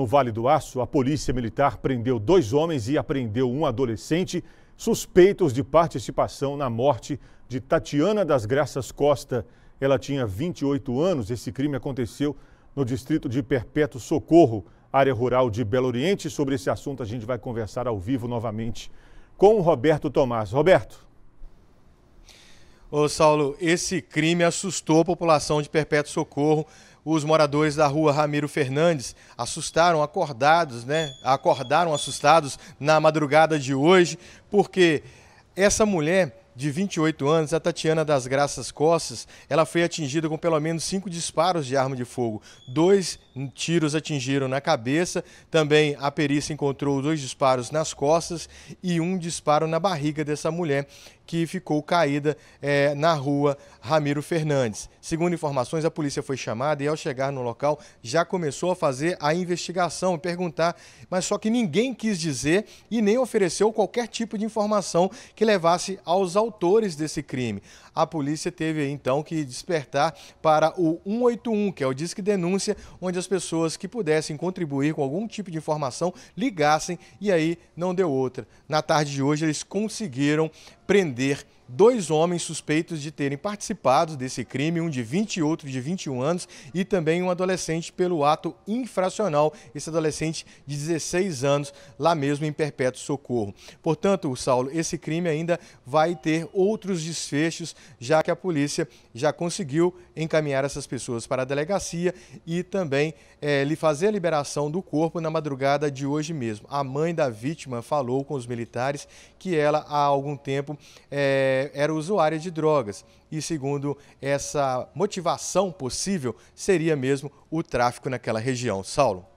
No Vale do Aço, a polícia militar prendeu dois homens e apreendeu um adolescente suspeitos de participação na morte de Tatiana das Graças Costa. Ela tinha 28 anos. Esse crime aconteceu no distrito de Perpétuo Socorro, área rural de Belo Oriente. Sobre esse assunto, a gente vai conversar ao vivo novamente com o Roberto Tomás. Roberto. Ô Saulo, esse crime assustou a população de Perpétuo Socorro. Os moradores da rua Ramiro Fernandes assustaram, acordados, né? Acordaram assustados na madrugada de hoje, porque essa mulher de 28 anos, a Tatiana das Graças Costas, ela foi atingida com pelo menos cinco disparos de arma de fogo, dois tiros atingiram na cabeça, também a perícia encontrou dois disparos nas costas e um disparo na barriga dessa mulher que ficou caída é, na rua Ramiro Fernandes. Segundo informações, a polícia foi chamada e ao chegar no local já começou a fazer a investigação, perguntar, mas só que ninguém quis dizer e nem ofereceu qualquer tipo de informação que levasse aos autores desse crime. A polícia teve então que despertar para o 181, que é o Disque Denúncia, onde as pessoas que pudessem contribuir com algum tipo de informação ligassem e aí não deu outra. Na tarde de hoje, eles conseguiram prender dois homens suspeitos de terem participado desse crime, um de 20 e outro de 21 anos, e também um adolescente pelo ato infracional, esse adolescente de 16 anos, lá mesmo em perpétuo socorro. Portanto, Saulo, esse crime ainda vai ter outros desfechos, já que a polícia já conseguiu encaminhar essas pessoas para a delegacia e também é, lhe fazer a liberação do corpo na madrugada de hoje mesmo. A mãe da vítima falou com os militares que ela há algum tempo é, era usuária de drogas. E segundo essa motivação possível, seria mesmo o tráfico naquela região. Saulo.